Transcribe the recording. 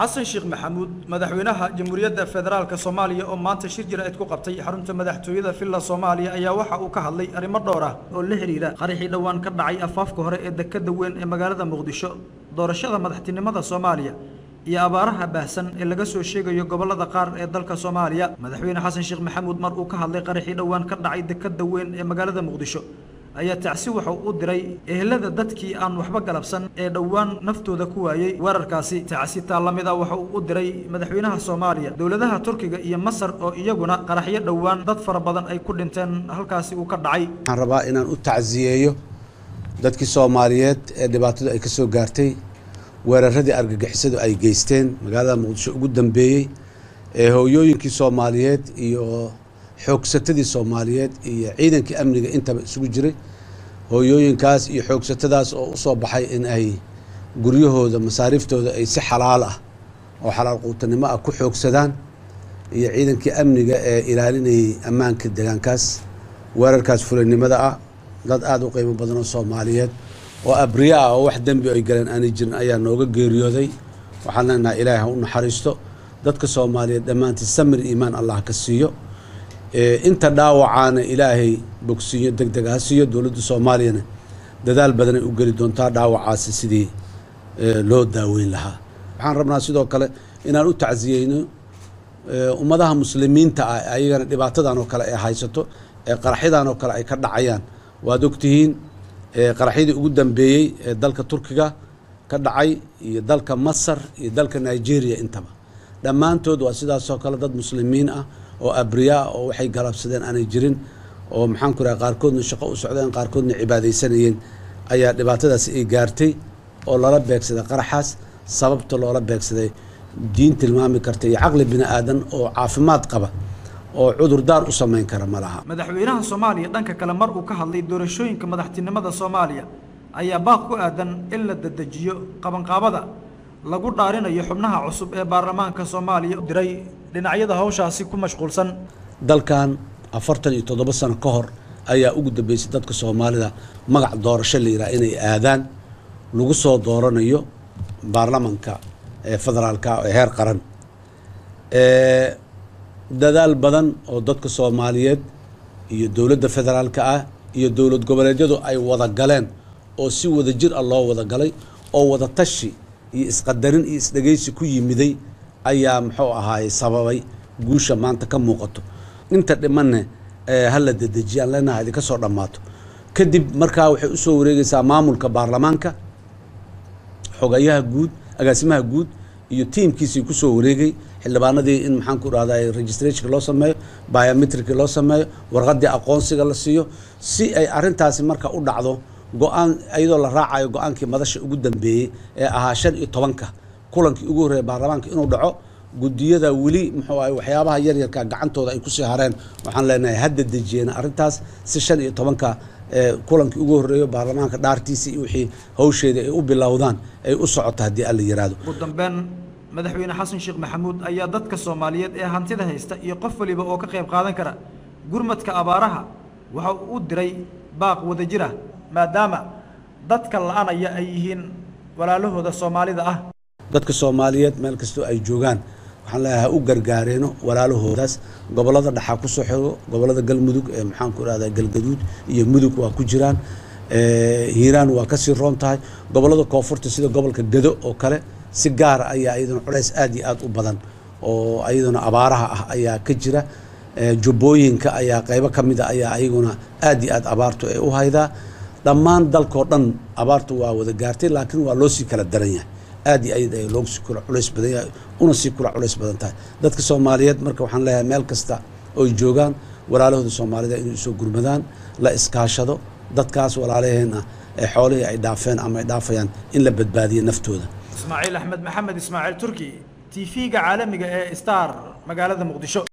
xasan sheekh maxamuud madaxweynaha jamhuuriyadda federaalka soomaaliya oo maanta shir jira-id ku qabtay xarunta madaxtooyada filla soomaaliya ayaa waxa uu ka hadlay arrimo dhowr ah oo la xidhiidha qaraxii dhowaan ka dhacay afaafka hore ee dekedda weyn ee magaalada muqdisho doorashada madaxtinimada soomaaliya iyo abaaraha baahsan ee laga soo sheegayo gobollada qaar ee dalka soomaaliya madaxweyne xasan sheekh maxamuud mar uu ka hadlay qaraxii dhowaan ka dhacay dekadda weyn ee magaalada muqdisho ayaa tacsi waxau u diray ehelada dadkii aan waxba galabsan ee dhowaan naftooda ku waayey weerarkaasi tacsi taa la mid ah waxauu u diray madaxweynaha soomaaliya dowladaha turkiga iyo masar oo iyaguna qaraxyo dhowaan dad fara badan ay ku dhinteen halkaasi uu ka dhacay waxaan rabaa inaan u tacsiyeeyo dadkii soomaaliyeed ee dhibaatadu ay ka soo gaartay weeraradii argagixisadu ay geysteen magaalada muqdisho ugu dambeeyey ee hooyooyinkii soomaaliyeed iyo xoogsatadii soomaaliyeed iyo ciidankii amniga intaba isugu jiray hooyooyinkaas iyo xoogsatadaas oo usoo baxay in ay guryahooda masaariiftooda ay si xalaal ah oo xalaal quutanimo ah ku xoogsadaan iyo ciidankii amniga ee ilaalinayay ammaanka degaankaas weerarkaas fulanimada ah dad aada u qiimo badan oo soomaaliyeed oo abriya ah oo wax dembi ay galeen aanay jirin ayaa nooga geeriyooday waxaan leenahay ilaahi ha u naxariisto dadka soomaaliyeed dhammaantii samir iimaan allah ka siiyo inta dhaawacaana ilaahay bogsiiyo deg deg ha ah, siiyo dowladda soomaaliyana dadaal badanay u geli doontaa dhaawacaasi sidii loo daaweyn lahaa waxaan rabnaa sidoo kale inaan u tacsiyeyno ummadaha muslimiinta ah ayagana dhibaatadan oo kale ay haysato ee qaraxyadan oo kale ay ka dhacayaan waad ogtihiin qaraxyadii ugu dambeeyey ee dalka turkiga ka dhacay iyo dalka masar iyo dalka nigeria intaba dhammaantood waa sidaasoo kale dad muslimiin ah oo abriyaa oo waxay galabsadeen aanay jirin oo maxaan ku raha qaarkoodna shaqo u socdeen qaarkoodna cibaadaysanayeen ayaa dhibaatadaasi ay gaartay oo lala beegsaday qaraxaas sababta loola beegsaday diin tilmaami karta iyo caqli bini aadan oo caafimaad qaba oo cudurdaar u samayn kara ma laha madaxweynaha soomaaliya dhanka kale mar uu ka hadlay doorashooyinka madaxtinimada soomaaliya ayaa baaq ku aadan in la dadejiyo qabanqaabada lagu dhaarinayo xubnaha cusub ee baarlamaanka soomaaliya diray dhinacyada hawshaasi ku mashquulsan dalkan afartan iyo toddoba sano ka hor ayaa ugu dambeysay dadka soomaalida magac doorasho la yidhaha inay aadaan lagu soo dooranayo baarlamanka ee federaalka ee heer qaran dadaal badan oo dadka soomaaliyeed iyo dowladda federaalka ah iyo dowlad goboleedyadu ay wada galeen oo si wada jir ah loo wada galay oo wada tashi iyo isqadarin iyo isdhegaysi ku yimiday ayaa muxuu ahaay sababay guusha maanta ka muuqato inta dhimanne hala dedejiya aan leenaha idinka soo dhammaato kadib markaa waxay usoo wareegeysaa maamulka baarlamaanka xogayaha guud agaasimaha guud iyo tiimkiisii kusoo wareegay xildhibaanadii in maxaanku ku dhahdaa loo sameeyo biometricii loo sameeyo warqadii aqoonsiga la siiyo si ay arintaasi marka u dhacdo go-aan iyadoo la raacayo go-aankii madasha ugu dambeeyey ee ahaa shan iyo tobanka kulankii ugu horreeya baarlamaanka inuu dhaco guddiyada weli muxuu ahay waxyaabaha yaryarka gacantooda ay kusii hareen waxaan leenahay hadda dejiyeena arrintaas si shan iyo tobanka kulankii ugu horreeyo baarlamaanka dhaartiisa iyo wixii hawsheedii ay u bilowdaan ay u socoto haddii alla yiraahdo ugu dambeen madaxweyne xasan sheekh maxamuud ayaa dadka soomaaliyeed ee hantida haysta iyo qof waliba oo ka qayb qaadan kara gurmadka abaaraha waxa uu u diray baaq wada jir maadaama dadka la'anaya ay yihiin walaalahooda soomaalida ah dadka soomaaliyeed meel kastoo ay joogaan waxaan leeyahay ha u gargaareeno walaalahoodaas gobolada dhaxaa kusoo xiro gobolada galmudug ee maxaanku irahdaa galgaduud iyo mudug waa ku jiraan hiiraan waa kasii roon tahay gobolada koonfurta sida gobolka gado oo kale si gaara ah ayaa iyadana culays aad iyo aada u badan oo iyaduna abaaraha ah ayaa ka jira jubbooyinka ayaa qaybo ka mida ah ayaa ayaguna aad iyo aad abaartu ay u haydaa dhammaan dalkoo dhan abaartu waa wada gaartay laakiin waa loosii kala daran yahay aad iyo aad ay loogu sii kula culays badan yahay una sii kula culays badan tahay dadka soomaaliyeed marka waxaan leeyahay meel kasta oy joogaan walaalahooda soomaalida inay usoo gurmadaan la iskaashado dadkaas walaalaheenna ee xoolihii ay dhaafeen ama ay dhaafayaan in la badbaadiyo naftooda ismaaciil axmed maxamed ismaaciil turki t v-ga caalamiga ee star magaalada muqdisho